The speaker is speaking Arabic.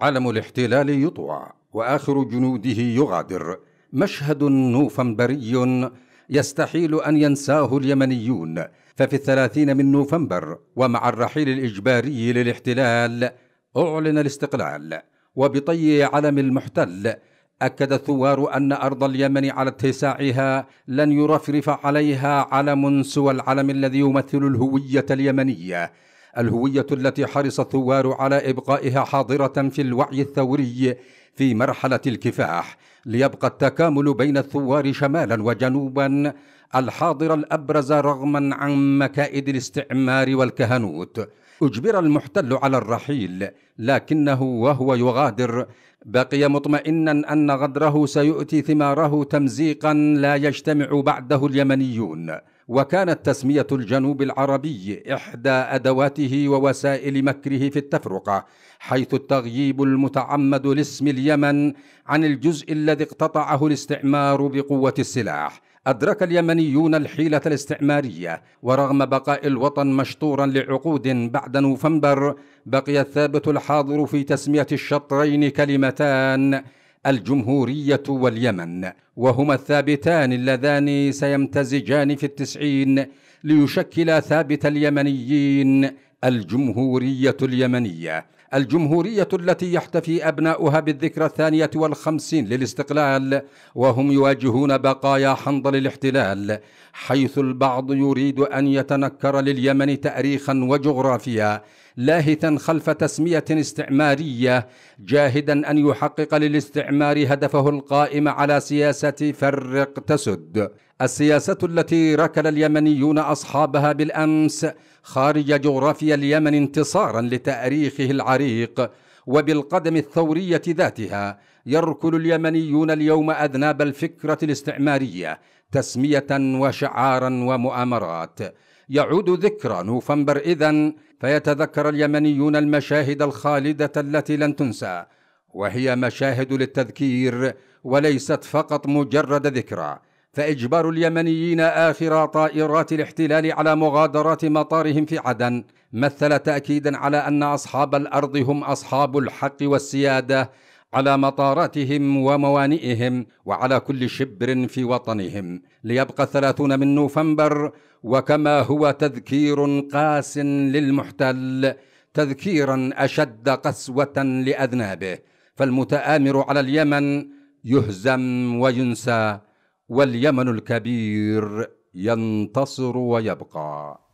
علم الاحتلال يطوى واخر جنوده يغادر مشهد نوفمبري يستحيل ان ينساه اليمنيون ففي الثلاثين من نوفمبر ومع الرحيل الاجباري للاحتلال اعلن الاستقلال وبطي علم المحتل اكد الثوار ان ارض اليمن على اتساعها لن يرفرف عليها علم سوى العلم الذي يمثل الهويه اليمنيه الهوية التي حرص الثوار على إبقائها حاضرة في الوعي الثوري في مرحلة الكفاح ليبقى التكامل بين الثوار شمالا وجنوبا الحاضر الأبرز رغما عن مكائد الاستعمار والكهنوت أجبر المحتل على الرحيل لكنه وهو يغادر بقي مطمئنا أن غدره سيؤتي ثماره تمزيقا لا يجتمع بعده اليمنيون وكانت تسمية الجنوب العربي إحدى أدواته ووسائل مكره في التفرقة حيث التغييب المتعمد لاسم اليمن عن الجزء الذي اقتطعه الاستعمار بقوة السلاح أدرك اليمنيون الحيلة الاستعمارية ورغم بقاء الوطن مشطورا لعقود بعد نوفمبر بقي الثابت الحاضر في تسمية الشطرين كلمتان الجمهورية واليمن وهما الثابتان اللذان سيمتزجان في التسعين ليشكلا ثابت اليمنيين الجمهورية اليمنية الجمهورية التي يحتفي أبناؤها بالذكرى الثانية والخمسين للاستقلال وهم يواجهون بقايا حنظل الاحتلال حيث البعض يريد أن يتنكر لليمن تأريخا وجغرافيا لاهثا خلف تسمية استعمارية جاهدا أن يحقق للاستعمار هدفه القائم على سياسة فرق تسد السياسة التي ركل اليمنيون أصحابها بالأمس خارج جغرافيا اليمن انتصارا لتاريخه العريق وبالقدم الثوريه ذاتها يركل اليمنيون اليوم اذناب الفكره الاستعماريه تسميه وشعارا ومؤامرات يعود ذكرى نوفمبر اذا فيتذكر اليمنيون المشاهد الخالده التي لن تنسى وهي مشاهد للتذكير وليست فقط مجرد ذكرى فإجبار اليمنيين آخر طائرات الاحتلال على مغادرة مطارهم في عدن مثل تأكيدا على أن أصحاب الأرض هم أصحاب الحق والسيادة على مطاراتهم وموانئهم وعلى كل شبر في وطنهم ليبقى الثلاثون من نوفمبر وكما هو تذكير قاس للمحتل تذكيرا أشد قسوة لأذنابه فالمتآمر على اليمن يهزم وينسى واليمن الكبير ينتصر ويبقى